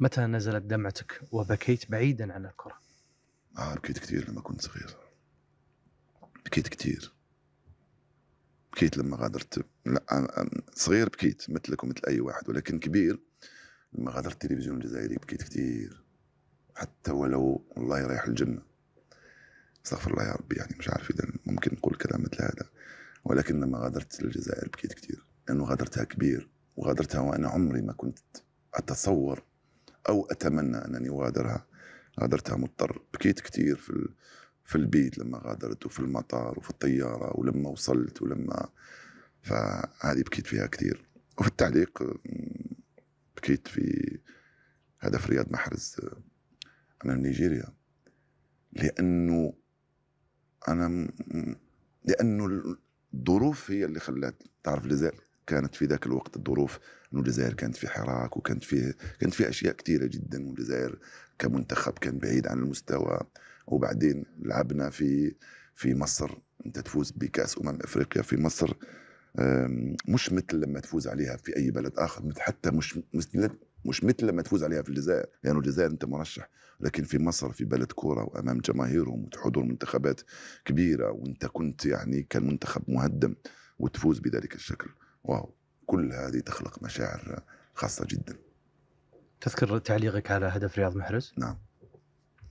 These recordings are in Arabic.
متى نزلت دمعتك وبكيت بعيدا عن الكرة؟ آه بكيت كثير لما كنت صغير بكيت كثير بكيت لما غادرت لا صغير بكيت مثلك ومثل أي واحد ولكن كبير لما غادرت التلفزيون الجزائري بكيت كثير حتى ولو والله رايح الجنة استغفر الله يا ربي يعني مش عارف إذا ممكن نقول كلام مثل هذا ولكن لما غادرت الجزائر بكيت كثير لأنه يعني غادرتها كبير وغادرتها وأنا عمري ما كنت أتصور او اتمنى انني اغادرها غادرتها مضطر بكيت كثير في في البيت لما غادرت وفي المطار وفي الطياره ولما وصلت ولما فهذه بكيت فيها كثير وفي التعليق بكيت في هدف رياض محرز امام نيجيريا لانه انا لانه الظروف هي اللي خلات تعرف الجزائر كانت في ذاك الوقت الظروف انه الجزائر كانت في حراك وكانت فيه كانت في اشياء كثيره جدا والجزائر كمنتخب كان بعيد عن المستوى وبعدين لعبنا في في مصر انت تفوز بكاس امم افريقيا في مصر مش مثل لما تفوز عليها في اي بلد اخر حتى مش مش مثل لما تفوز عليها في الجزائر لانه يعني الجزائر انت مرشح لكن في مصر في بلد كوره وامام جماهيرهم وتحضر منتخبات كبيره وانت كنت يعني كان منتخب مهدم وتفوز بذلك الشكل واو كل هذه تخلق مشاعر خاصة جدا تذكر تعليقك على هدف رياض محرز؟ نعم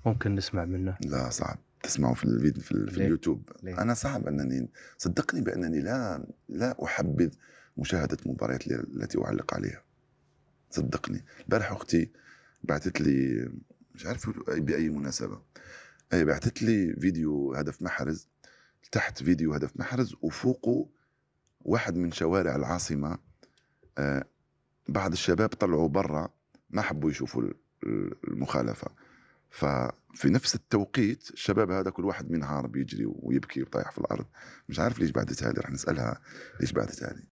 ممكن نسمع منه لا صعب تسمعه في الفيديو في, في اليوتيوب ليه؟ انا صعب انني صدقني بانني لا لا احبذ مشاهده مباريات التي اعلق عليها صدقني البارح اختي بعثت لي مش عارف باي مناسبه اي بعثت لي فيديو هدف محرز تحت فيديو هدف محرز وفوقه واحد من شوارع العاصمة آه، بعض الشباب طلعوا برا ما حبوا يشوفوا المخالفة ففي نفس التوقيت الشباب هذا كل واحد منهار بيجري ويبكي وطايح في الارض مش عارف ليش بعدتها لي رح نسالها ليش بعدتها لي